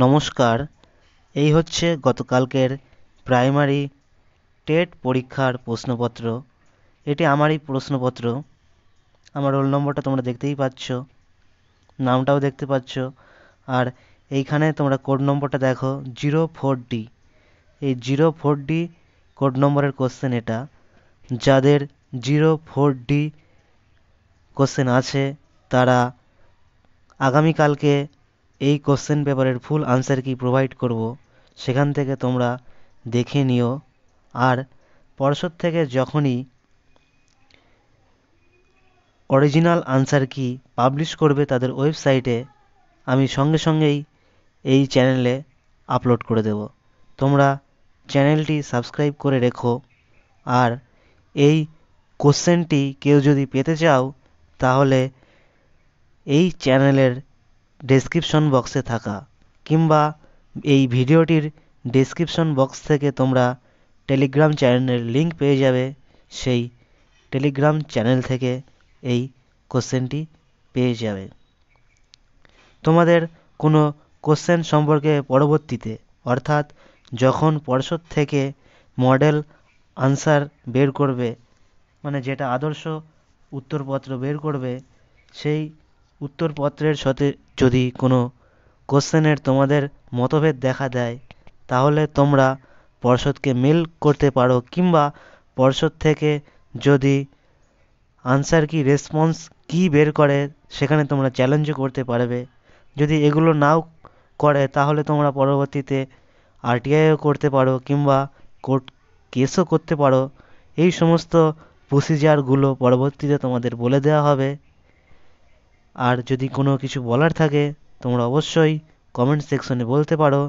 নমস্কার এই হচ্ছে গতকালকের প্রাইমারি টেট পরীক্ষার প্রশ্নপত্র এটি আমারই প্রশ্নপত্র আমার রোল নম্বরটা তোমরা দেখতেই পাচ্ছ নামটাও দেখতে পাচ্ছ আর এইখানে তোমরা কোড নম্বরটা দেখো জিরো ফোর ডি এই জিরো ফোর ডি কোড নম্বরের কোশ্চেন এটা যাদের জিরো ফোর ডি কোশ্চেন আছে তারা আগামীকালকে এই কোশ্চেন পেপারের ফুল আনসার কি প্রোভাইড করব সেখান থেকে তোমরা দেখে নিও আর পর্ষদ থেকে যখনই অরিজিনাল আনসার কি পাবলিশ করবে তাদের ওয়েবসাইটে আমি সঙ্গে সঙ্গেই এই চ্যানেলে আপলোড করে দেব তোমরা চ্যানেলটি সাবস্ক্রাইব করে রেখো আর এই কোশ্চেনটি কেউ যদি পেতে চাও তাহলে এই চ্যানেলের ডেসক্রিপশন বক্সে থাকা কিংবা এই ভিডিওটির ডেসক্রিপশন বক্স থেকে তোমরা টেলিগ্রাম চ্যানেলের লিঙ্ক পেয়ে যাবে সেই টেলিগ্রাম চ্যানেল থেকে এই কোশ্চেনটি পেয়ে যাবে তোমাদের কোনো কোশ্চেন সম্পর্কে পরবর্তীতে অর্থাৎ যখন পর্ষদ থেকে মডেল আনসার বের করবে মানে যেটা আদর্শ উত্তরপত্র বের করবে সেই উত্তরপত্রের সাথে যদি কোনো কোশ্চেনের তোমাদের মতভেদ দেখা দেয় তাহলে তোমরা পর্ষদকে মেল করতে পারো কিংবা পর্ষদ থেকে যদি আনসার কি রেসপন্স কি বের করে সেখানে তোমরা চ্যালেঞ্জও করতে পারবে যদি এগুলো নাও করে তাহলে তোমরা পরবর্তীতে আরটিআইও করতে পারো কিংবা কোর্ট কেসও করতে পারো এই সমস্ত প্রসিজারগুলো পরবর্তীতে তোমাদের বলে দেওয়া হবে আর যদি কোনো কিছু বলার থাকে তোমরা অবশ্যই কমেন্ট সেকশনে বলতে পারো